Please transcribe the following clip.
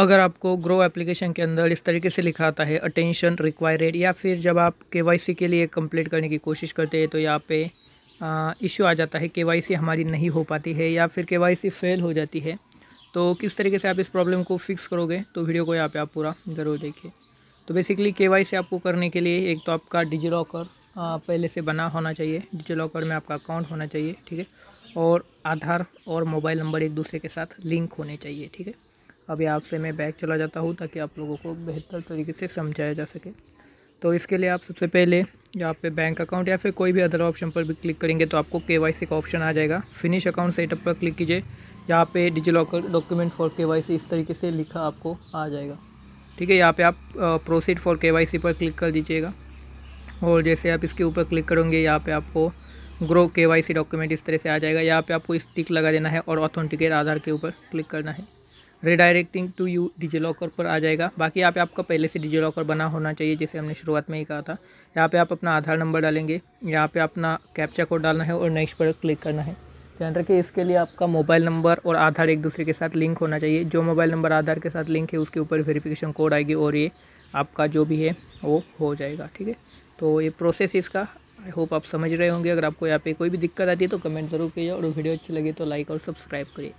अगर आपको grow application के अंदर इस तरीके से लिखा आता है अटेंशन रिक्वायरेड या फिर जब आप के के लिए कंप्लीट करने की कोशिश करते हैं तो यहाँ पे इशू आ जाता है के हमारी नहीं हो पाती है या फिर के फेल हो जाती है तो किस तरीके से आप इस प्रॉब्लम को फिक्स करोगे तो वीडियो को यहाँ पे आप पूरा ज़रूर देखिए तो बेसिकली के वाई आपको करने के लिए एक तो आपका डिजी लॉकर पहले से बना होना चाहिए डिजी लॉकर में आपका अकाउंट होना चाहिए ठीक है और आधार और मोबाइल नंबर एक दूसरे के साथ लिंक होने चाहिए ठीक है अभी आपसे मैं बैग चला जाता हूँ ताकि आप लोगों को बेहतर तरीके से समझाया जा सके तो इसके लिए आप सबसे पहले यहाँ पे बैंक अकाउंट या फिर कोई भी अदर ऑप्शन पर भी क्लिक करेंगे तो आपको के का ऑप्शन आ जाएगा फिनिश अकाउंट सेटअप पर क्लिक कीजिए यहाँ पे डिजी लॉकर डॉक्यूमेंट फॉर के इस तरीके से लिखा आपको आ जाएगा ठीक है यहाँ पे आप प्रोसीड फॉर के पर क्लिक कर दीजिएगा और जैसे आप इसके ऊपर क्लिक करोगे यहाँ पर आपको ग्रो के डॉक्यूमेंट इस तरह से आ जाएगा यहाँ पर आपको स्टिक लगा देना है और ऑथेंटिकेट आधार के ऊपर क्लिक करना है redirecting to you DigiLocker पर आ जाएगा बाकी यहाँ पे आपका पहले से डिजी लॉकर बना होना चाहिए जैसे हमने शुरुआत में ही कहा था यहाँ पे आप अपना आधार नंबर डालेंगे यहाँ पे अपना कैप्चा कोड डालना है और नेक्स्ट पर क्लिक करना है ध्यान रखिए इसके लिए आपका मोबाइल नंबर और आधार एक दूसरे के साथ लिंक होना चाहिए जो मोबाइल नंबर आधार के साथ लिंक है उसके ऊपर वेरीफिकेशन कोड आएगी और ये आपका जो भी है वो हो जाएगा ठीक है तो ये प्रोसेस इसका आई होप आप समझ रहे होंगे अगर आपको यहाँ पे कोई भी दिक्कत आती है तो कमेंट ज़रूर कीजिए और वीडियो अच्छी लगे तो लाइक और सब्सक्राइब करिए